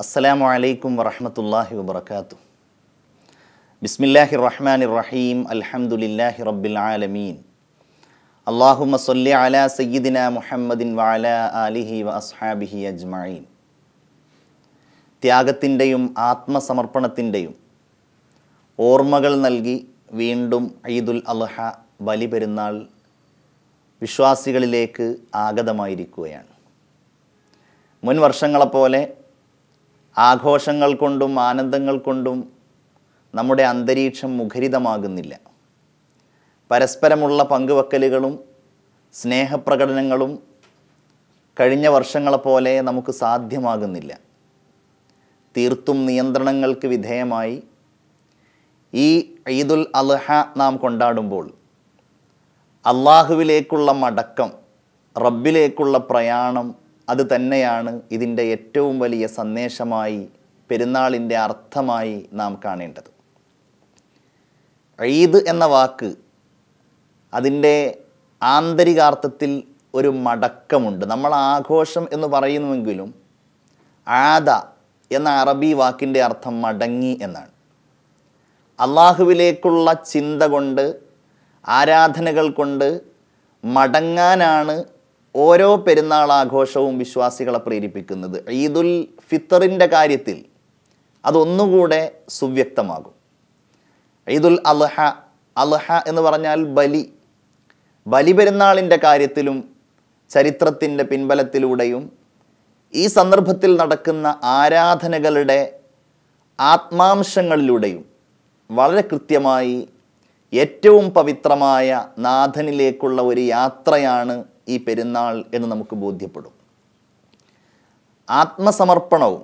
അസ്സലാമു അലൈക്കും വറഹമത്തല്ലാഹി വബർക്കാത്തു ബിസ്മില്ലാഹി റഹ്മാൻ റഹീം അൽഹംദുലില്ലാഹി റബ്ബിൽ ആലമീൻ അള്ളാഹുമ സൊല്ലി അല സയ്യിദിന മുഹമ്മദിൻ വഅലാ ആലിഹി വ അസ്ഹാബിഹി അജ്മഈൻ ത്യാഗത്തിൻ്റെയും ആത്മസമർപ്പണത്തിൻ്റെയും ഓർമ്മകൾ നൽകി വീണ്ടും ഈദുൽ അൽഹ ബലി പെരുന്നാൾ വിശ്വാസികളിലേക്ക് ആഗതമായിരിക്കുകയാണ് മുൻ വർഷങ്ങളെപ്പോലെ ആഘോഷങ്ങൾ കൊണ്ടും ആനന്ദങ്ങൾ കൊണ്ടും നമ്മുടെ അന്തരീക്ഷം മുഖരിതമാകുന്നില്ല പരസ്പരമുള്ള പങ്കുവെക്കലുകളും സ്നേഹപ്രകടനങ്ങളും കഴിഞ്ഞ വർഷങ്ങളെപ്പോലെ നമുക്ക് സാധ്യമാകുന്നില്ല തീർത്തും നിയന്ത്രണങ്ങൾക്ക് വിധേയമായി ഈ ഈദുൽ അൽഹ നാം കൊണ്ടാടുമ്പോൾ അള്ളാഹുവിലേക്കുള്ള മടക്കം റബ്ബിലേക്കുള്ള പ്രയാണം അത് തന്നെയാണ് ഇതിൻ്റെ ഏറ്റവും വലിയ സന്ദേശമായി പെരുന്നാളിൻ്റെ അർത്ഥമായി നാം കാണേണ്ടത് ഈദ് എന്ന വാക്ക് അതിൻ്റെ ആന്തരികാർത്ഥത്തിൽ ഒരു മടക്കമുണ്ട് നമ്മൾ ആഘോഷം എന്ന് പറയുന്നുവെങ്കിലും ആദ എന്ന അറബി വാക്കിൻ്റെ അർത്ഥം മടങ്ങി എന്നാണ് അള്ളാഹുവിലേക്കുള്ള ചിന്ത കൊണ്ട് ആരാധനകൾ കൊണ്ട് മടങ്ങാനാണ് ഓരോ പെരുന്നാൾ ആഘോഷവും വിശ്വാസികളെ പ്രേരിപ്പിക്കുന്നത് ഈദുൽ ഫിത്തറിൻ്റെ കാര്യത്തിൽ അതൊന്നുകൂടെ സുവ്യക്തമാകും ഈദുൽ അൽഹ അൽഹ എന്ന് പറഞ്ഞാൽ ബലി ബലി പെരുന്നാളിൻ്റെ കാര്യത്തിലും ചരിത്രത്തിൻ്റെ പിൻബലത്തിലൂടെയും ഈ സന്ദർഭത്തിൽ നടക്കുന്ന ആരാധനകളുടെ ആത്മാംശങ്ങളിലൂടെയും വളരെ കൃത്യമായി ഏറ്റവും പവിത്രമായ നാഥനിലേക്കുള്ള ഒരു യാത്രയാണ് ഈ പെരുന്നാൾ എന്ന് നമുക്ക് ബോധ്യപ്പെടും ആത്മസമർപ്പണവും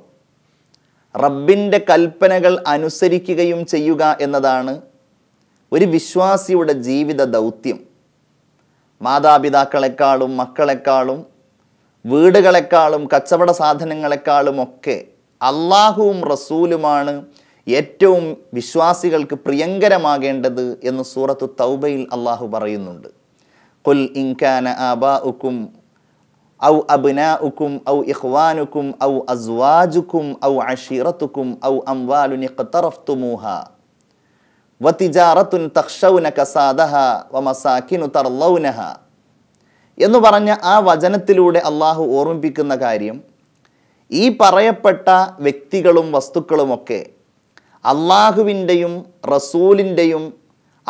റബ്ബിൻ്റെ കൽപ്പനകൾ അനുസരിക്കുകയും ചെയ്യുക എന്നതാണ് ഒരു വിശ്വാസിയുടെ ജീവിത ദൗത്യം മാതാപിതാക്കളെക്കാളും മക്കളെക്കാളും വീടുകളെക്കാളും കച്ചവട സാധനങ്ങളെക്കാളും ഒക്കെ അള്ളാഹുവും റസൂലുമാണ് ഏറ്റവും വിശ്വാസികൾക്ക് പ്രിയങ്കരമാകേണ്ടത് എന്ന് സൂറത്തു തൗബയിൽ അള്ളാഹു പറയുന്നുണ്ട് ഖുൽ ഇൻകാന ആബാഉക്കും ഔ അബ്നാഉക്കും ഔ ഇഖ്വാനുക്കും ഔ അസ്വാജുക്കും ഔ അശീറത്തുക്കും ഔ അംവാലു നിഖ്തറഫ്തുമൂഹ വതിജാറത്തുൻ തഖ്ഷൗന കസാദഹ വമസാകിനു തർലൗനഹ എന്ന് പറഞ്ഞ ആ വചനത്തിലൂടെ അള്ളാഹു ഓർമ്മിപ്പിക്കുന്ന കാര്യം ഈ പറയപ്പെട്ട വ്യക്തികളും വസ്തുക്കളുമൊക്കെ അള്ളാഹുവിൻ്റെയും റസൂലിൻ്റെയും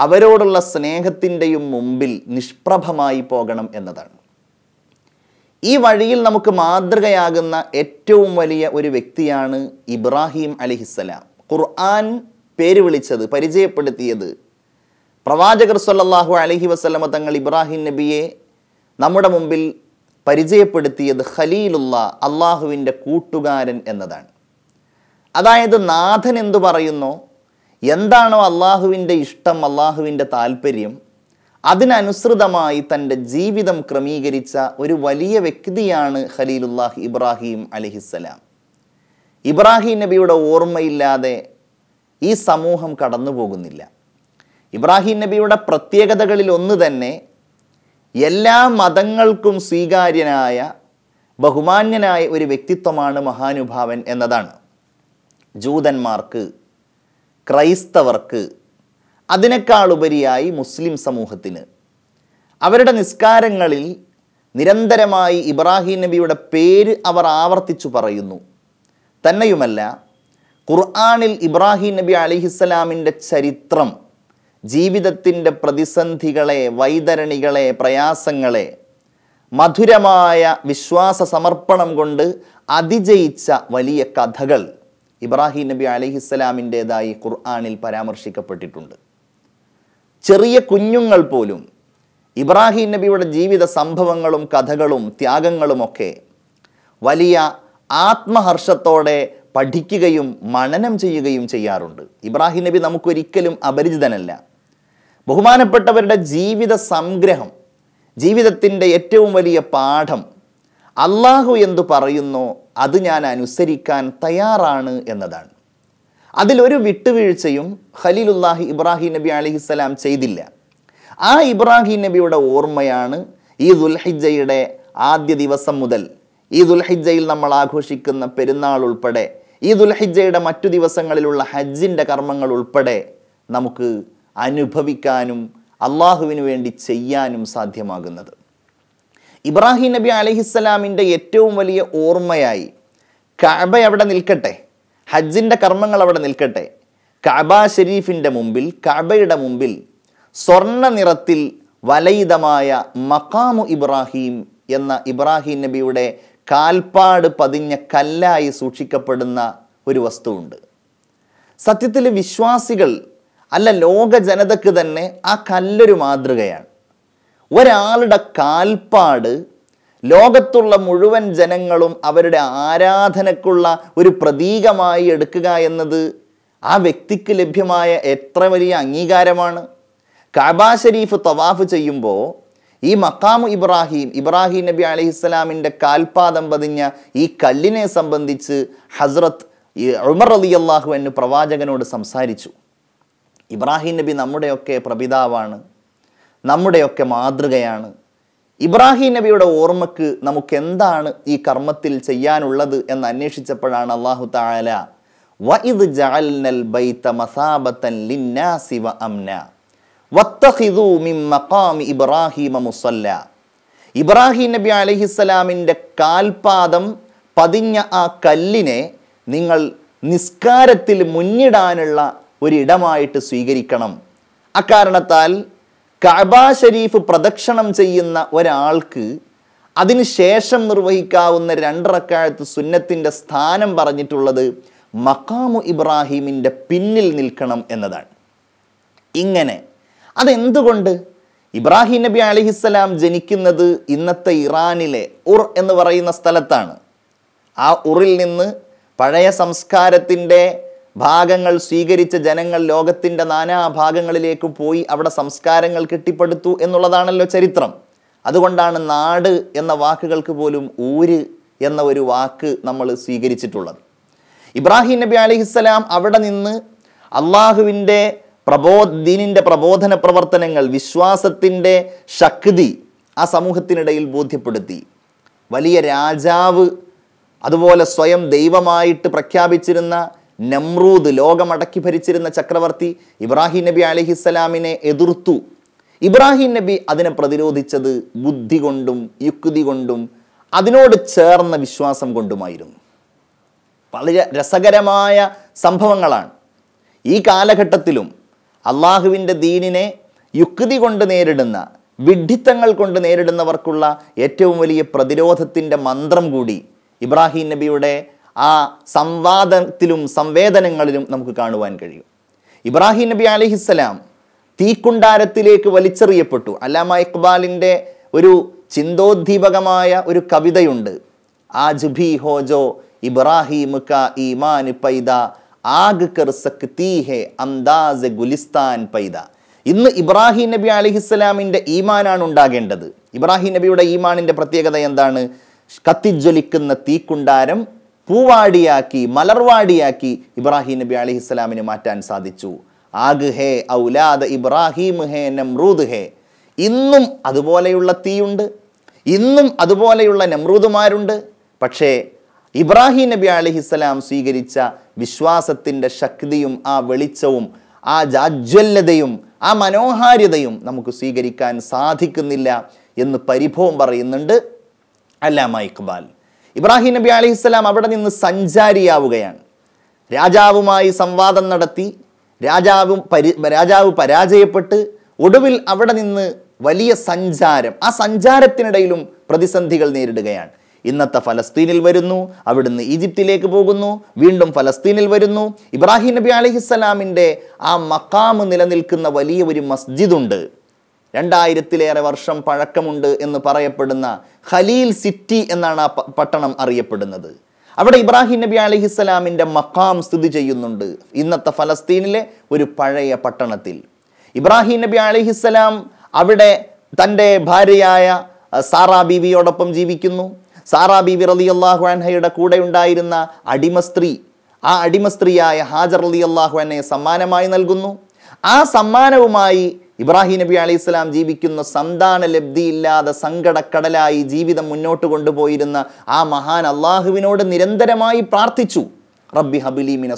അവരോടുള്ള സ്നേഹത്തിൻ്റെയും മുമ്പിൽ നിഷ്പ്രഭമായി പോകണം എന്നതാണ് ഈ വഴിയിൽ നമുക്ക് മാതൃകയാകുന്ന ഏറ്റവും വലിയ ഒരു വ്യക്തിയാണ് ഇബ്രാഹിം അലിഹിസ്സലാം ഖുർആൻ പേര് വിളിച്ചത് പരിചയപ്പെടുത്തിയത് പ്രവാചകർ സല്ലാഹു അലഹി വസ്ലമ തങ്ങൾ ഇബ്രാഹിം നബിയെ നമ്മുടെ മുമ്പിൽ പരിചയപ്പെടുത്തിയത് ഖലീലുള്ള അള്ളാഹുവിൻ്റെ കൂട്ടുകാരൻ എന്നതാണ് അതായത് നാഥൻ എന്തു പറയുന്നോ എന്താണോ അള്ളാഹുവിൻ്റെ ഇഷ്ടം അള്ളാഹുവിൻ്റെ താല്പര്യം അതിനനുസൃതമായി തൻ്റെ ജീവിതം ക്രമീകരിച്ച ഒരു വലിയ വ്യക്തിയാണ് ഖലീലുല്ലാഹ് ഇബ്രാഹിം അലിഹിസ്സലാം ഇബ്രാഹിം നബിയുടെ ഓർമ്മയില്ലാതെ ഈ സമൂഹം കടന്നു പോകുന്നില്ല ഇബ്രാഹിം നബിയുടെ പ്രത്യേകതകളിൽ ഒന്ന് തന്നെ എല്ലാ മതങ്ങൾക്കും സ്വീകാര്യനായ ബഹുമാന്യനായ ഒരു വ്യക്തിത്വമാണ് മഹാനുഭാവൻ എന്നതാണ് ജൂതന്മാർക്ക് ക്രൈസ്തവർക്ക് അതിനേക്കാളുപരിയായി മുസ്ലിം സമൂഹത്തിന് അവരുടെ നിസ്കാരങ്ങളിൽ നിരന്തരമായി ഇബ്രാഹിം നബിയുടെ പേര് അവർ ആവർത്തിച്ചു പറയുന്നു തന്നെയുമല്ല ഖുർആാനിൽ ഇബ്രാഹിം നബി അലിഹിസ്സലാമിൻ്റെ ചരിത്രം ജീവിതത്തിൻ്റെ പ്രതിസന്ധികളെ വൈതരണികളെ പ്രയാസങ്ങളെ മധുരമായ വിശ്വാസ സമർപ്പണം കൊണ്ട് അതിജയിച്ച വലിയ കഥകൾ ഇബ്രാഹിം നബി അലഹിസ്സലാമിൻ്റെതായി ഖുർആാനിൽ പരാമർശിക്കപ്പെട്ടിട്ടുണ്ട് ചെറിയ കുഞ്ഞുങ്ങൾ പോലും ഇബ്രാഹിം നബിയുടെ ജീവിത സംഭവങ്ങളും കഥകളും ത്യാഗങ്ങളുമൊക്കെ വലിയ ആത്മഹർഷത്തോടെ പഠിക്കുകയും മനനം ചെയ്യുകയും ചെയ്യാറുണ്ട് ഇബ്രാഹിം നബി നമുക്കൊരിക്കലും അപരിചിതനല്ല ബഹുമാനപ്പെട്ടവരുടെ ജീവിത സംഗ്രഹം ജീവിതത്തിൻ്റെ ഏറ്റവും വലിയ പാഠം അള്ളാഹു എന്തു പറയുന്നു അത് ഞാൻ അനുസരിക്കാൻ തയ്യാറാണ് എന്നതാണ് അതിലൊരു വിട്ടുവീഴ്ചയും ഖലീലുല്ലാഹി ഇബ്രാഹിം നബി അലിഹിസ്സലാം ചെയ്തില്ല ആ ഇബ്രാഹിം നബിയുടെ ഓർമ്മയാണ് ഈ ദുൽഹിജയുടെ ആദ്യ ദിവസം മുതൽ ഈ ദുൽഹിജയിൽ നമ്മൾ ആഘോഷിക്കുന്ന പെരുന്നാൾ ഉൾപ്പെടെ ഈ ദുൽഹിജയുടെ മറ്റു ദിവസങ്ങളിലുള്ള ഹജ്ജിൻ്റെ കർമ്മങ്ങൾ ഉൾപ്പെടെ നമുക്ക് അനുഭവിക്കാനും അള്ളാഹുവിന് വേണ്ടി ചെയ്യാനും സാധ്യമാകുന്നത് ഇബ്രാഹിം നബി അലഹിസ്സലാമിൻ്റെ ഏറ്റവും വലിയ ഓർമ്മയായി കഅബ അവിടെ നിൽക്കട്ടെ ഹജ്ജിൻ്റെ കർമ്മങ്ങൾ അവിടെ നിൽക്കട്ടെ കഅബ ഷെരീഫിൻ്റെ മുമ്പിൽ കഅബയുടെ മുമ്പിൽ സ്വർണ്ണ നിറത്തിൽ വലയിതമായ മക്കാമു ഇബ്രാഹിം എന്ന ഇബ്രാഹിം നബിയുടെ കാൽപ്പാട് പതിഞ്ഞ കല്ലായി സൂക്ഷിക്കപ്പെടുന്ന ഒരു വസ്തുവുണ്ട് സത്യത്തിൽ വിശ്വാസികൾ അല്ല ലോക ജനതയ്ക്ക് തന്നെ ആ കല്ലൊരു മാതൃകയാണ് ഒരാളുടെ കാൽപ്പാട് ലോകത്തുള്ള മുഴുവൻ ജനങ്ങളും അവരുടെ ആരാധനക്കുള്ള ഒരു പ്രതീകമായി എടുക്കുക എന്നത് ആ വ്യക്തിക്ക് ലഭ്യമായ എത്ര വലിയ അംഗീകാരമാണ് കബാ ഷരീഫ് തവാഫ് ചെയ്യുമ്പോൾ ഈ മക്കാമു ഇബ്രാഹിം ഇബ്രാഹിം നബി അലഹിസ്സലാമിൻ്റെ കാൽപാദം പതിഞ്ഞ ഈ കല്ലിനെ സംബന്ധിച്ച് ഹസ്രത്ത് ഉമർ അലി അള്ളാഹു എന്ന് പ്രവാചകനോട് സംസാരിച്ചു ഇബ്രാഹിം നബി നമ്മുടെയൊക്കെ പ്രപിതാവാണ് നമ്മുടെയൊക്കെ മാതൃകയാണ് ഇബ്രാഹിം നബിയുടെ ഓർമ്മക്ക് നമുക്ക് എന്താണ് ഈ കർമ്മത്തിൽ ചെയ്യാനുള്ളത് എന്ന് അന്വേഷിച്ചപ്പോഴാണ് അള്ളാഹു താല വഇദ് ജഅൽനൽ ബൈത മസാബത്തൻ ലിന്നാസി വ അംന വത്തഖിദു മിൻ മഖാമി ഇബ്രാഹിമ മുസല്ല ഇബ്രാഹിം നബി അലൈഹിസ്സലാമിൻ്റെ കാൽപാദം പതിഞ്ഞ ആ കല്ലിനെ നിങ്ങൾ നിസ്കാരത്തിൽ മുന്നിടാനുള്ള ഒരിടമായിട്ട് സ്വീകരിക്കണം അക്കാരണത്താൽ കഅബ ഷരീഫ് പ്രദക്ഷിണം ചെയ്യുന്ന ഒരാൾക്ക് അതിനുശേഷം നിർവഹിക്കാവുന്ന രണ്ടറക്കാഴത്ത് സുന്നത്തിൻ്റെ സ്ഥാനം പറഞ്ഞിട്ടുള്ളത് മക്കാമു ഇബ്രാഹീമിൻ്റെ പിന്നിൽ നിൽക്കണം എന്നതാണ് ഇങ്ങനെ അതെന്തുകൊണ്ട് ഇബ്രാഹിം നബി അലിഹിസ്സലാം ജനിക്കുന്നത് ഇന്നത്തെ ഇറാനിലെ ഉർ എന്ന് പറയുന്ന സ്ഥലത്താണ് ആ ഉറിൽ നിന്ന് പഴയ സംസ്കാരത്തിൻ്റെ ഭാഗങ്ങൾ സ്വീകരിച്ച ജനങ്ങൾ ലോകത്തിൻ്റെ ഭാഗങ്ങളിലേക്ക് പോയി അവിടെ സംസ്കാരങ്ങൾ കെട്ടിപ്പടുത്തു എന്നുള്ളതാണല്ലോ ചരിത്രം അതുകൊണ്ടാണ് നാട് എന്ന വാക്കുകൾക്ക് പോലും ഊര് എന്ന ഒരു വാക്ക് നമ്മൾ സ്വീകരിച്ചിട്ടുള്ളത് ഇബ്രാഹിം നബി അലിഹിസ്സലാം അവിടെ നിന്ന് അള്ളാഹുവിൻ്റെ പ്രബോ ദീനിൻ്റെ പ്രബോധന പ്രവർത്തനങ്ങൾ വിശ്വാസത്തിൻ്റെ ശക്തി ആ സമൂഹത്തിനിടയിൽ ബോധ്യപ്പെടുത്തി വലിയ രാജാവ് അതുപോലെ സ്വയം ദൈവമായിട്ട് പ്രഖ്യാപിച്ചിരുന്ന നമ്രൂദ് ലോകമടക്കി ഭരിച്ചിരുന്ന ചക്രവർത്തി ഇബ്രാഹിം നബി അലഹിസ്സലാമിനെ എതിർത്തു ഇബ്രാഹിം നബി അതിനെ പ്രതിരോധിച്ചത് ബുദ്ധി കൊണ്ടും യുക്തി കൊണ്ടും അതിനോട് ചേർന്ന വിശ്വാസം കൊണ്ടുമായിരുന്നു വളരെ രസകരമായ സംഭവങ്ങളാണ് ഈ കാലഘട്ടത്തിലും അള്ളാഹുവിൻ്റെ ദീനിനെ യുക്തി കൊണ്ട് നേരിടുന്ന വിഡ്ഢിത്തങ്ങൾ കൊണ്ട് നേരിടുന്നവർക്കുള്ള ഏറ്റവും വലിയ പ്രതിരോധത്തിൻ്റെ മന്ത്രം കൂടി ഇബ്രാഹിം നബിയുടെ ആ സംവാദത്തിലും സംവേദനങ്ങളിലും നമുക്ക് കാണുവാൻ കഴിയും ഇബ്രാഹിം നബി അലിഹിസ്സലാം തീക്കുണ്ടാരത്തിലേക്ക് വലിച്ചെറിയപ്പെട്ടു അല്ലാമ ഇക്ബാലിൻ്റെ ഒരു ചിന്തോദ്ദീപകമായ ഒരു കവിതയുണ്ട് ആജ്ഭി ഹോജോ ഇബ്രാഹിം ക ഈമാൻ പൈദ ആഗ് കർ സക്തി ഹെ അന്താസ് ഗുലിസ്ഥാൻ പൈദ ഇന്ന് ഇബ്രാഹിം നബി അലിഹിസ്സലാമിൻ്റെ ഈമാനാണ് ഉണ്ടാകേണ്ടത് ഇബ്രാഹിം നബിയുടെ ഈമാനിൻ്റെ പ്രത്യേകത എന്താണ് കത്തിജ്വലിക്കുന്ന തീക്കുണ്ടാരം പൂവാടിയാക്കി മലർവാടിയാക്കി ഇബ്രാഹിം നബി ഇസ്ലാമിന് മാറ്റാൻ സാധിച്ചു ആഗ് ഹേ ഔലാദ് ഇബ്രാഹിം ഹേ നമ്രൂദ് ഹേ ഇന്നും അതുപോലെയുള്ള തീയുണ്ട് ഇന്നും അതുപോലെയുള്ള നമ്രൂദുമാരുണ്ട് പക്ഷേ ഇബ്രാഹിം നബി അലിഹിസ്സലാം സ്വീകരിച്ച വിശ്വാസത്തിൻ്റെ ശക്തിയും ആ വെളിച്ചവും ആ ജാജ്വല്യതയും ആ മനോഹാരിതയും നമുക്ക് സ്വീകരിക്കാൻ സാധിക്കുന്നില്ല എന്ന് പരിഭവം പറയുന്നുണ്ട് അല്ലാമ ഇക്ബാൽ ഇബ്രാഹിം നബി അലഹിസ്സലാം അവിടെ നിന്ന് സഞ്ചാരിയാവുകയാണ് രാജാവുമായി സംവാദം നടത്തി രാജാവും പരി രാജാവ് പരാജയപ്പെട്ട് ഒടുവിൽ അവിടെ നിന്ന് വലിയ സഞ്ചാരം ആ സഞ്ചാരത്തിനിടയിലും പ്രതിസന്ധികൾ നേരിടുകയാണ് ഇന്നത്തെ ഫലസ്തീനിൽ വരുന്നു അവിടുന്ന് ഈജിപ്തിലേക്ക് പോകുന്നു വീണ്ടും ഫലസ്തീനിൽ വരുന്നു ഇബ്രാഹിം നബി അലഹിസ്സലാമിൻ്റെ ആ മക്കാമ് നിലനിൽക്കുന്ന വലിയ ഒരു മസ്ജിദുണ്ട് രണ്ടായിരത്തിലേറെ വർഷം പഴക്കമുണ്ട് എന്ന് പറയപ്പെടുന്ന ഖലീൽ സിറ്റി എന്നാണ് ആ പട്ടണം അറിയപ്പെടുന്നത് അവിടെ ഇബ്രാഹിം നബി അലഹിസ്സലാമിൻ്റെ മക്കാം സ്ഥിതി ചെയ്യുന്നുണ്ട് ഇന്നത്തെ ഫലസ്തീനിലെ ഒരു പഴയ പട്ടണത്തിൽ ഇബ്രാഹിം നബി അലഹിസ്സലാം അവിടെ തൻ്റെ ഭാര്യയായ സാറാ ബീവിയോടൊപ്പം ജീവിക്കുന്നു സാറാ ബീവി റലി അള്ളാഹു അൻഹയുടെ കൂടെ ഉണ്ടായിരുന്ന അടിമ സ്ത്രീ ആ അടിമ സ്ത്രീയായ ഹാജർ അലി അള്ളാഹു അനെ സമ്മാനമായി നൽകുന്നു ആ സമ്മാനവുമായി ഇബ്രാഹിം നബി അലൈഹി സ്വലാം ജീവിക്കുന്ന സന്താന ലബ്ധിയില്ലാതെ സങ്കടക്കടലായി ജീവിതം മുന്നോട്ട് കൊണ്ടുപോയിരുന്ന ആ മഹാൻ അള്ളാഹുവിനോട് നിരന്തരമായി പ്രാർത്ഥിച്ചു റബ്ബി ഹബിലി മിന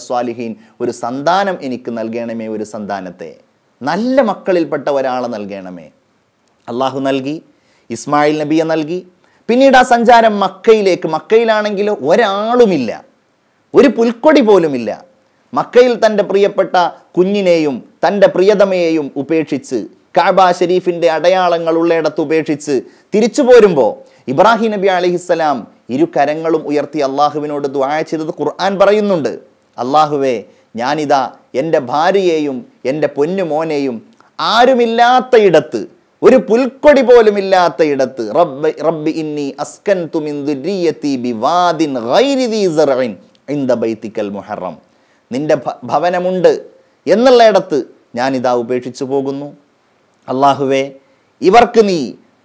ഒരു സന്താനം എനിക്ക് നൽകണമേ ഒരു സന്താനത്തെ നല്ല മക്കളിൽപ്പെട്ട ഒരാളെ നൽകണമേ അള്ളാഹു നൽകി ഇസ്മായിൽ നബിയെ നൽകി പിന്നീട് ആ സഞ്ചാരം മക്കയിലേക്ക് മക്കയിലാണെങ്കിൽ ഒരാളുമില്ല ഒരു പുൽക്കൊടി പോലുമില്ല മക്കയിൽ തൻ്റെ പ്രിയപ്പെട്ട കുഞ്ഞിനെയും തൻ്റെ പ്രിയതമയെയും ഉപേക്ഷിച്ച് കാബ ഷെരീഫിൻ്റെ അടയാളങ്ങൾ ഉള്ളിടത്ത് ഉപേക്ഷിച്ച് തിരിച്ചു പോരുമ്പോൾ ഇബ്രാഹിം നബി അലിഹിസ്സലാം ഇരു കരങ്ങളും ഉയർത്തി അള്ളാഹുവിനോട് ദ്വായ ചെയ്തത് ഖുർആൻ പറയുന്നുണ്ട് അള്ളാഹുവേ ഞാനിതാ എൻ്റെ ഭാര്യയെയും എൻ്റെ പൊന്നുമോനെയും ആരുമില്ലാത്തയിടത്ത് ഒരു പുൽക്കൊടി പോലും ഇല്ലാത്ത ഇടത്ത് റബ്ബ് റബ്ബി ഇന്നി ബൈത്തിക്കൽ മുഹറം നിന്റെ ഭവനമുണ്ട് എന്നുള്ളയിടത്ത് ഞാനിതാ ഉപേക്ഷിച്ചു പോകുന്നു അള്ളാഹുവേ ഇവർക്ക് നീ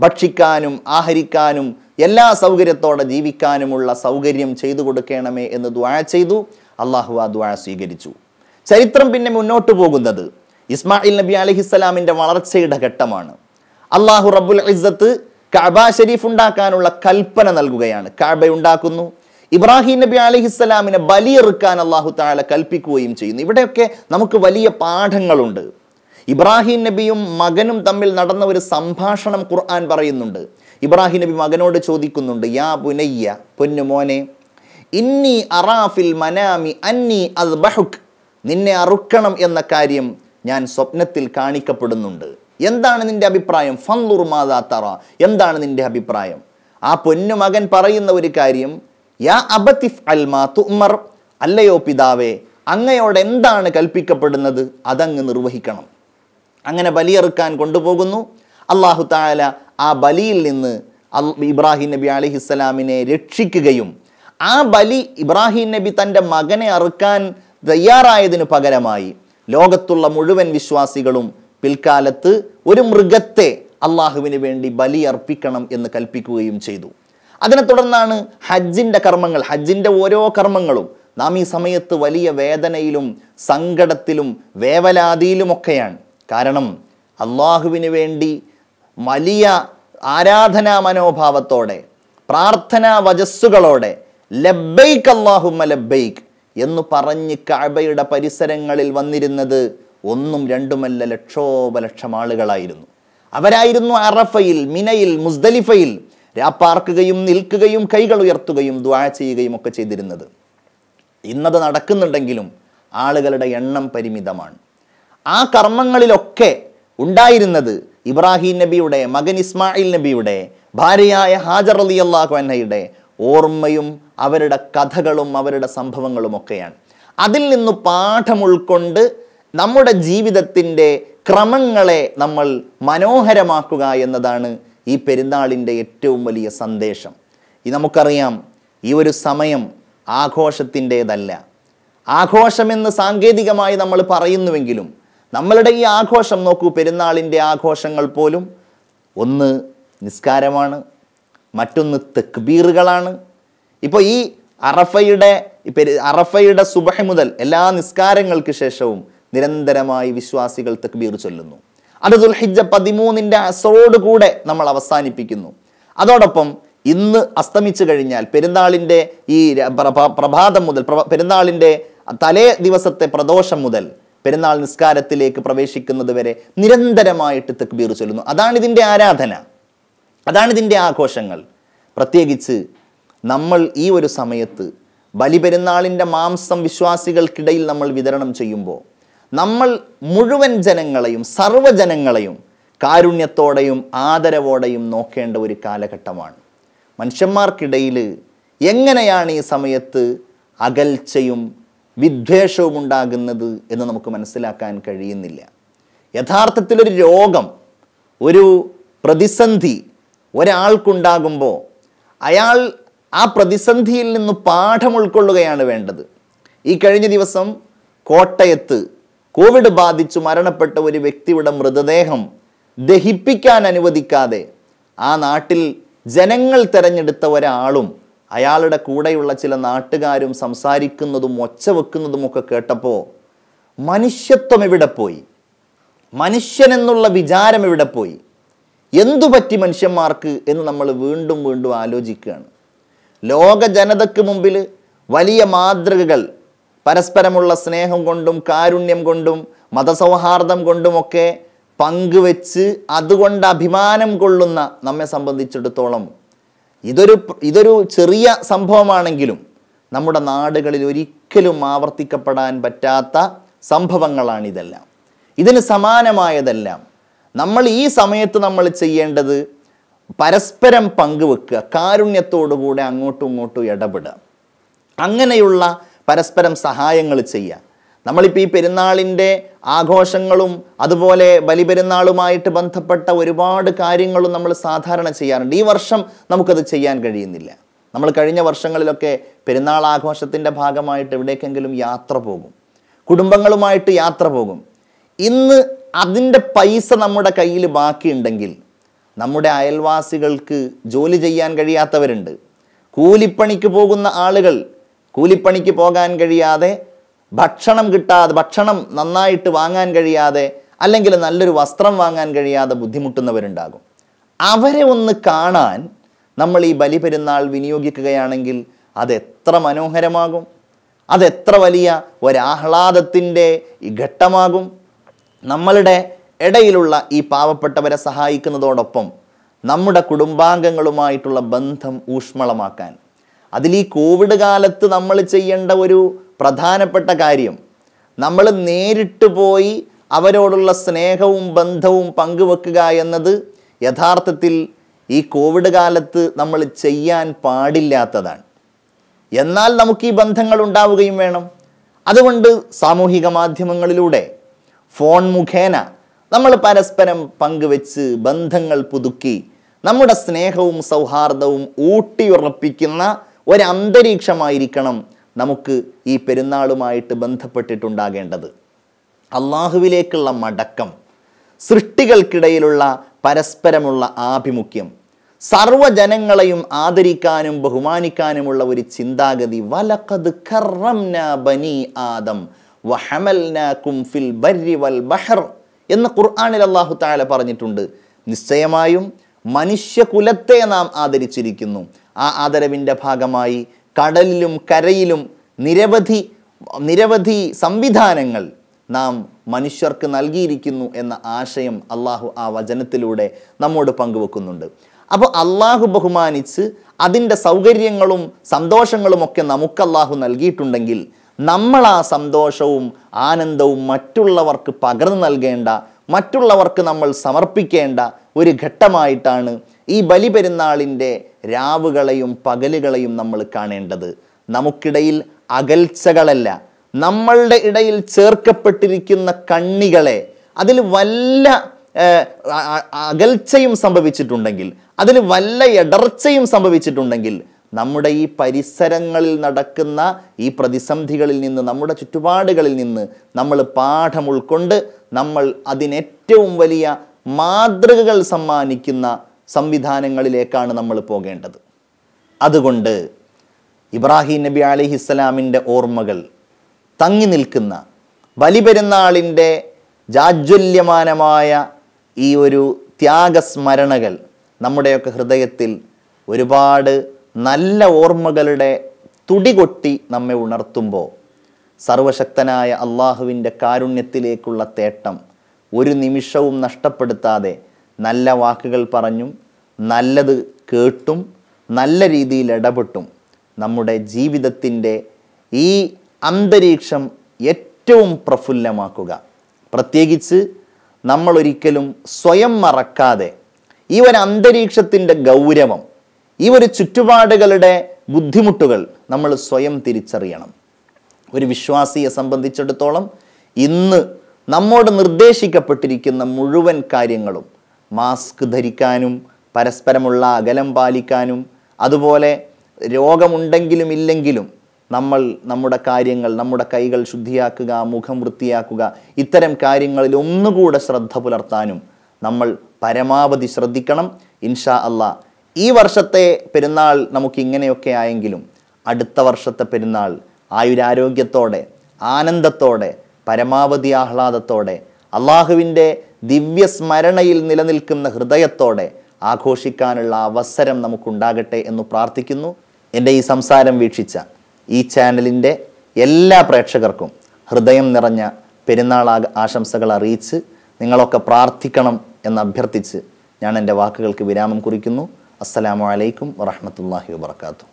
ഭക്ഷിക്കാനും ആഹരിക്കാനും എല്ലാ സൗകര്യത്തോടെ ജീവിക്കാനുമുള്ള സൗകര്യം ചെയ്തു കൊടുക്കണമേ എന്ന് ദ്വാഴ ചെയ്തു അള്ളാഹു ആ ദ്വാഴ സ്വീകരിച്ചു ചരിത്രം പിന്നെ മുന്നോട്ട് പോകുന്നത് ഇസ്മായിൽ നബി അലഹിസ്സലാമിൻ്റെ വളർച്ചയുടെ ഘട്ടമാണ് അള്ളാഹു റബ്ബുൽ ഇസ്സത്ത് കഅബ ഷരീഫ് ഉണ്ടാക്കാനുള്ള കൽപ്പന നൽകുകയാണ് കഅബ ഉണ്ടാക്കുന്നു ഇബ്രാഹിം നബി അലഹിസ്സലാമിനെ ബലിയെറുക്കാൻ അള്ളാഹു താല കൽപ്പിക്കുകയും ചെയ്യുന്നു ഇവിടെയൊക്കെ നമുക്ക് വലിയ പാഠങ്ങളുണ്ട് ഇബ്രാഹിം നബിയും മകനും തമ്മിൽ നടന്ന ഒരു സംഭാഷണം ഖുർആൻ പറയുന്നുണ്ട് ഇബ്രാഹിം നബി മകനോട് ചോദിക്കുന്നുണ്ട് യാ പുനയ്യ പൊന്നുമോനെ ഇന്നി അറാഫിൽ മനാമി അന്നി അത് നിന്നെ അറുക്കണം എന്ന കാര്യം ഞാൻ സ്വപ്നത്തിൽ കാണിക്കപ്പെടുന്നുണ്ട് എന്താണ് നിന്റെ അഭിപ്രായം ഫന്ദുർ മാതാ തറ എന്താണ് നിന്റെ അഭിപ്രായം ആ പൊന്നു മകൻ പറയുന്ന ഒരു കാര്യം യാ അൽമാ അല്ലയോ പിതാവേ അങ്ങയോട് എന്താണ് കൽപ്പിക്കപ്പെടുന്നത് അതങ്ങ് നിർവഹിക്കണം അങ്ങനെ ബലിയെറുക്കാൻ കൊണ്ടുപോകുന്നു അള്ളാഹു താല ആ ബലിയിൽ നിന്ന് ഇബ്രാഹിം നബി അലിഹിസ്സലാമിനെ രക്ഷിക്കുകയും ആ ബലി ഇബ്രാഹിം നബി തൻ്റെ മകനെ അറുക്കാൻ തയ്യാറായതിനു പകരമായി ലോകത്തുള്ള മുഴുവൻ വിശ്വാസികളും പിൽക്കാലത്ത് ഒരു മൃഗത്തെ അള്ളാഹുവിന് വേണ്ടി ബലി അർപ്പിക്കണം എന്ന് കൽപ്പിക്കുകയും ചെയ്തു അതിനെ തുടർന്നാണ് ഹജ്ജിൻ്റെ കർമ്മങ്ങൾ ഹജ്ജിൻ്റെ ഓരോ കർമ്മങ്ങളും നാം ഈ സമയത്ത് വലിയ വേദനയിലും സങ്കടത്തിലും വേവലാതിയിലുമൊക്കെയാണ് കാരണം അള്ളാഹുവിന് വേണ്ടി വലിയ ആരാധനാ മനോഭാവത്തോടെ പ്രാർത്ഥനാ വജസ്സുകളോടെ ലബ്ബൈക്ക് അള്ളാഹുമ്മ ലബ്ബൈക്ക് എന്ന് പറഞ്ഞ് കഅബയുടെ പരിസരങ്ങളിൽ വന്നിരുന്നത് ഒന്നും രണ്ടുമല്ല ലക്ഷോപലക്ഷം ആളുകളായിരുന്നു അവരായിരുന്നു അറഫയിൽ മിനയിൽ മുസ്ദലിഫയിൽ രാപ്പാർക്കുകയും നിൽക്കുകയും കൈകൾ ഉയർത്തുകയും ദ്വാ ചെയ്യുകയും ഒക്കെ ചെയ്തിരുന്നത് ഇന്നത് നടക്കുന്നുണ്ടെങ്കിലും ആളുകളുടെ എണ്ണം പരിമിതമാണ് ആ കർമ്മങ്ങളിലൊക്കെ ഉണ്ടായിരുന്നത് ഇബ്രാഹിം നബിയുടെ മകൻ ഇസ്മായിൽ നബിയുടെ ഭാര്യയായ ഹാജർ അലി അള്ളാഹു അന്നയുടെ ഓർമ്മയും അവരുടെ കഥകളും അവരുടെ സംഭവങ്ങളും ഒക്കെയാണ് അതിൽ നിന്ന് പാഠം ഉൾക്കൊണ്ട് നമ്മുടെ ജീവിതത്തിൻ്റെ ക്രമങ്ങളെ നമ്മൾ മനോഹരമാക്കുക എന്നതാണ് ഈ പെരുന്നാളിൻ്റെ ഏറ്റവും വലിയ സന്ദേശം ഈ നമുക്കറിയാം ഈ ഒരു സമയം ആഘോഷത്തിൻ്റേതല്ല ആഘോഷമെന്ന് സാങ്കേതികമായി നമ്മൾ പറയുന്നുവെങ്കിലും നമ്മളുടെ ഈ ആഘോഷം നോക്കൂ പെരുന്നാളിൻ്റെ ആഘോഷങ്ങൾ പോലും ഒന്ന് നിസ്കാരമാണ് മറ്റൊന്ന് തെക്ബീറുകളാണ് ഇപ്പോൾ ഈ അറഫയുടെ അറഫയുടെ സുബഹ മുതൽ എല്ലാ നിസ്കാരങ്ങൾക്ക് ശേഷവും നിരന്തരമായി വിശ്വാസികൾ തെക്ബീർ ചൊല്ലുന്നു അത് ദുൽഹിജ പതിമൂന്നിൻ്റെ അസറോട് കൂടെ നമ്മൾ അവസാനിപ്പിക്കുന്നു അതോടൊപ്പം ഇന്ന് അസ്തമിച്ചു കഴിഞ്ഞാൽ പെരുന്നാളിൻ്റെ ഈ പ്രഭാതം മുതൽ പെരുന്നാളിൻ്റെ തലേ ദിവസത്തെ പ്രദോഷം മുതൽ പെരുന്നാൾ നിസ്കാരത്തിലേക്ക് പ്രവേശിക്കുന്നത് വരെ നിരന്തരമായിട്ട് തെക്ബീർ ചൊല്ലുന്നു അതാണ് ആരാധന അതാണ് ആഘോഷങ്ങൾ പ്രത്യേകിച്ച് നമ്മൾ ഈ ഒരു സമയത്ത് ബലിപെരുന്നാളിൻ്റെ മാംസം വിശ്വാസികൾക്കിടയിൽ നമ്മൾ വിതരണം ചെയ്യുമ്പോൾ നമ്മൾ മുഴുവൻ ജനങ്ങളെയും സർവ്വജനങ്ങളെയും കാരുണ്യത്തോടെയും ആദരവോടെയും നോക്കേണ്ട ഒരു കാലഘട്ടമാണ് മനുഷ്യന്മാർക്കിടയിൽ എങ്ങനെയാണ് ഈ സമയത്ത് അകൽച്ചയും വിദ്വേഷവും ഉണ്ടാകുന്നത് എന്ന് നമുക്ക് മനസ്സിലാക്കാൻ കഴിയുന്നില്ല യഥാർത്ഥത്തിലൊരു രോഗം ഒരു പ്രതിസന്ധി ഒരാൾക്കുണ്ടാകുമ്പോൾ അയാൾ ആ പ്രതിസന്ധിയിൽ നിന്ന് പാഠം ഉൾക്കൊള്ളുകയാണ് വേണ്ടത് ഈ കഴിഞ്ഞ ദിവസം കോട്ടയത്ത് കോവിഡ് ബാധിച്ചു മരണപ്പെട്ട ഒരു വ്യക്തിയുടെ മൃതദേഹം ദഹിപ്പിക്കാൻ അനുവദിക്കാതെ ആ നാട്ടിൽ ജനങ്ങൾ തെരഞ്ഞെടുത്ത ഒരാളും അയാളുടെ കൂടെയുള്ള ചില നാട്ടുകാരും സംസാരിക്കുന്നതും ഒച്ച വെക്കുന്നതുമൊക്കെ കേട്ടപ്പോൾ മനുഷ്യത്വം എവിടെ പോയി മനുഷ്യനെന്നുള്ള വിചാരം എവിടെ പോയി എന്തു പറ്റി മനുഷ്യന്മാർക്ക് എന്ന് നമ്മൾ വീണ്ടും വീണ്ടും ആലോചിക്കുകയാണ് ലോക ജനതയ്ക്ക് മുമ്പിൽ വലിയ മാതൃകകൾ പരസ്പരമുള്ള സ്നേഹം കൊണ്ടും കാരുണ്യം കൊണ്ടും മതസൗഹാർദ്ദം കൊണ്ടുമൊക്കെ പങ്കുവെച്ച് അതുകൊണ്ട് അഭിമാനം കൊള്ളുന്ന നമ്മെ സംബന്ധിച്ചിടത്തോളം ഇതൊരു ഇതൊരു ചെറിയ സംഭവമാണെങ്കിലും നമ്മുടെ നാടുകളിൽ ഒരിക്കലും ആവർത്തിക്കപ്പെടാൻ പറ്റാത്ത സംഭവങ്ങളാണിതെല്ലാം ഇതിന് സമാനമായതെല്ലാം നമ്മൾ ഈ സമയത്ത് നമ്മൾ ചെയ്യേണ്ടത് പരസ്പരം പങ്കുവെക്കുക കാരുണ്യത്തോടുകൂടെ അങ്ങോട്ടും ഇങ്ങോട്ടും ഇടപെടുക അങ്ങനെയുള്ള പരസ്പരം സഹായങ്ങൾ ചെയ്യുക നമ്മളിപ്പോൾ ഈ പെരുന്നാളിൻ്റെ ആഘോഷങ്ങളും അതുപോലെ ബലിപെരുന്നാളുമായിട്ട് ബന്ധപ്പെട്ട ഒരുപാട് കാര്യങ്ങളും നമ്മൾ സാധാരണ ചെയ്യാറുണ്ട് ഈ വർഷം നമുക്കത് ചെയ്യാൻ കഴിയുന്നില്ല നമ്മൾ കഴിഞ്ഞ വർഷങ്ങളിലൊക്കെ പെരുന്നാൾ ആഘോഷത്തിൻ്റെ ഭാഗമായിട്ട് എവിടേക്കെങ്കിലും യാത്ര പോകും കുടുംബങ്ങളുമായിട്ട് യാത്ര പോകും ഇന്ന് അതിൻ്റെ പൈസ നമ്മുടെ കയ്യിൽ ബാക്കിയുണ്ടെങ്കിൽ നമ്മുടെ അയൽവാസികൾക്ക് ജോലി ചെയ്യാൻ കഴിയാത്തവരുണ്ട് കൂലിപ്പണിക്ക് പോകുന്ന ആളുകൾ കൂലിപ്പണിക്ക് പോകാൻ കഴിയാതെ ഭക്ഷണം കിട്ടാതെ ഭക്ഷണം നന്നായിട്ട് വാങ്ങാൻ കഴിയാതെ അല്ലെങ്കിൽ നല്ലൊരു വസ്ത്രം വാങ്ങാൻ കഴിയാതെ ബുദ്ധിമുട്ടുന്നവരുണ്ടാകും അവരെ ഒന്ന് കാണാൻ നമ്മൾ ഈ ബലിപെരുന്നാൾ വിനിയോഗിക്കുകയാണെങ്കിൽ അതെത്ര മനോഹരമാകും അതെത്ര വലിയ ഒരാഹ്ലാദത്തിൻ്റെ ഘട്ടമാകും നമ്മളുടെ ഇടയിലുള്ള ഈ പാവപ്പെട്ടവരെ സഹായിക്കുന്നതോടൊപ്പം നമ്മുടെ കുടുംബാംഗങ്ങളുമായിട്ടുള്ള ബന്ധം ഊഷ്മളമാക്കാൻ അതിൽ ഈ കോവിഡ് കാലത്ത് നമ്മൾ ചെയ്യേണ്ട ഒരു പ്രധാനപ്പെട്ട കാര്യം നമ്മൾ നേരിട്ട് പോയി അവരോടുള്ള സ്നേഹവും ബന്ധവും പങ്കുവെക്കുക എന്നത് യഥാർത്ഥത്തിൽ ഈ കോവിഡ് കാലത്ത് നമ്മൾ ചെയ്യാൻ പാടില്ലാത്തതാണ് എന്നാൽ നമുക്ക് ഈ ബന്ധങ്ങൾ ഉണ്ടാവുകയും വേണം അതുകൊണ്ട് സാമൂഹിക മാധ്യമങ്ങളിലൂടെ ഫോൺ മുഖേന നമ്മൾ പരസ്പരം പങ്കുവെച്ച് ബന്ധങ്ങൾ പുതുക്കി നമ്മുടെ സ്നേഹവും സൗഹാർദ്ദവും ഊട്ടിയുറപ്പിക്കുന്ന ഒരന്തരീക്ഷമായിരിക്കണം നമുക്ക് ഈ പെരുന്നാളുമായിട്ട് ബന്ധപ്പെട്ടിട്ടുണ്ടാകേണ്ടത് അള്ളാഹുവിലേക്കുള്ള മടക്കം സൃഷ്ടികൾക്കിടയിലുള്ള പരസ്പരമുള്ള ആഭിമുഖ്യം സർവജനങ്ങളെയും ആദരിക്കാനും ബഹുമാനിക്കാനുമുള്ള ഒരു ചിന്താഗതി വലക്കത് ബനി ആദം വഹമൽന വൽ ബഹർ എന്ന് ഖുർആാനിൽ അള്ളാഹു താല പറഞ്ഞിട്ടുണ്ട് നിശ്ചയമായും മനുഷ്യകുലത്തെ നാം ആദരിച്ചിരിക്കുന്നു ആ ആദരവിൻ്റെ ഭാഗമായി കടലിലും കരയിലും നിരവധി നിരവധി സംവിധാനങ്ങൾ നാം മനുഷ്യർക്ക് നൽകിയിരിക്കുന്നു എന്ന ആശയം അള്ളാഹു ആ വചനത്തിലൂടെ നമ്മോട് പങ്കുവെക്കുന്നുണ്ട് അപ്പോൾ അള്ളാഹു ബഹുമാനിച്ച് അതിൻ്റെ സൗകര്യങ്ങളും സന്തോഷങ്ങളും ഒക്കെ നമുക്ക് അള്ളാഹു നൽകിയിട്ടുണ്ടെങ്കിൽ നമ്മൾ ആ സന്തോഷവും ആനന്ദവും മറ്റുള്ളവർക്ക് പകർന്നു നൽകേണ്ട മറ്റുള്ളവർക്ക് നമ്മൾ സമർപ്പിക്കേണ്ട ഒരു ഘട്ടമായിട്ടാണ് ഈ ബലിപെരുന്നാളിൻ്റെ രാവുകളെയും പകലുകളെയും നമ്മൾ കാണേണ്ടത് നമുക്കിടയിൽ അകൽച്ചകളല്ല നമ്മളുടെ ഇടയിൽ ചേർക്കപ്പെട്ടിരിക്കുന്ന കണ്ണികളെ അതിൽ വല്ല അകൽച്ചയും സംഭവിച്ചിട്ടുണ്ടെങ്കിൽ അതിൽ വല്ല ഇടർച്ചയും സംഭവിച്ചിട്ടുണ്ടെങ്കിൽ നമ്മുടെ ഈ പരിസരങ്ങളിൽ നടക്കുന്ന ഈ പ്രതിസന്ധികളിൽ നിന്ന് നമ്മുടെ ചുറ്റുപാടുകളിൽ നിന്ന് നമ്മൾ പാഠം ഉൾക്കൊണ്ട് നമ്മൾ അതിനേറ്റവും വലിയ മാതൃകകൾ സമ്മാനിക്കുന്ന സംവിധാനങ്ങളിലേക്കാണ് നമ്മൾ പോകേണ്ടത് അതുകൊണ്ട് ഇബ്രാഹിം നബി അലിഹിസ്സലാമിൻ്റെ ഓർമ്മകൾ തങ്ങി നിൽക്കുന്ന ബലിപെരുന്നാളിൻ്റെ ജാജ്വല്യമാനമായ ഈ ഒരു ത്യാഗസ്മരണകൾ നമ്മുടെയൊക്കെ ഹൃദയത്തിൽ ഒരുപാട് നല്ല ഓർമ്മകളുടെ തുടികൊട്ടി നമ്മെ ഉണർത്തുമ്പോൾ സർവശക്തനായ അള്ളാഹുവിൻ്റെ കാരുണ്യത്തിലേക്കുള്ള തേട്ടം ഒരു നിമിഷവും നഷ്ടപ്പെടുത്താതെ നല്ല വാക്കുകൾ പറഞ്ഞും നല്ലത് കേട്ടും നല്ല രീതിയിൽ ഇടപെട്ടും നമ്മുടെ ജീവിതത്തിൻ്റെ ഈ അന്തരീക്ഷം ഏറ്റവും പ്രഫുല്ലമാക്കുക പ്രത്യേകിച്ച് നമ്മൾ ഒരിക്കലും സ്വയം മറക്കാതെ ഈ ഒരു അന്തരീക്ഷത്തിൻ്റെ ഗൗരവം ഈ ഒരു ചുറ്റുപാടുകളുടെ ബുദ്ധിമുട്ടുകൾ നമ്മൾ സ്വയം തിരിച്ചറിയണം ഒരു വിശ്വാസിയെ സംബന്ധിച്ചിടത്തോളം ഇന്ന് നമ്മോട് നിർദ്ദേശിക്കപ്പെട്ടിരിക്കുന്ന മുഴുവൻ കാര്യങ്ങളും മാസ്ക് ധരിക്കാനും പരസ്പരമുള്ള അകലം പാലിക്കാനും അതുപോലെ രോഗമുണ്ടെങ്കിലും ഇല്ലെങ്കിലും നമ്മൾ നമ്മുടെ കാര്യങ്ങൾ നമ്മുടെ കൈകൾ ശുദ്ധിയാക്കുക മുഖം വൃത്തിയാക്കുക ഇത്തരം കാര്യങ്ങളിൽ ഒന്നുകൂടെ ശ്രദ്ധ പുലർത്താനും നമ്മൾ പരമാവധി ശ്രദ്ധിക്കണം ഇൻഷാ അല്ല ഈ വർഷത്തെ പെരുന്നാൾ നമുക്ക് ഇങ്ങനെയൊക്കെ ആയെങ്കിലും അടുത്ത വർഷത്തെ പെരുന്നാൾ ആയുരാരോഗ്യത്തോടെ ആനന്ദത്തോടെ പരമാവധി ആഹ്ലാദത്തോടെ അള്ളാഹുവിൻ്റെ ദിവ്യസ്മരണയിൽ നിലനിൽക്കുന്ന ഹൃദയത്തോടെ ആഘോഷിക്കാനുള്ള അവസരം നമുക്കുണ്ടാകട്ടെ എന്ന് പ്രാർത്ഥിക്കുന്നു എൻ്റെ ഈ സംസാരം വീക്ഷിച്ച ഈ ചാനലിൻ്റെ എല്ലാ പ്രേക്ഷകർക്കും ഹൃദയം നിറഞ്ഞ പെരുന്നാൾ ആശംസകൾ അറിയിച്ച് നിങ്ങളൊക്കെ പ്രാർത്ഥിക്കണം എന്ന് അഭ്യർത്ഥിച്ച് ഞാൻ എൻ്റെ വാക്കുകൾക്ക് വിരാമം കുറിക്കുന്നു അസ്സലാമലൈക്കും വറഹമത്തല്ലാഹി വാത്തു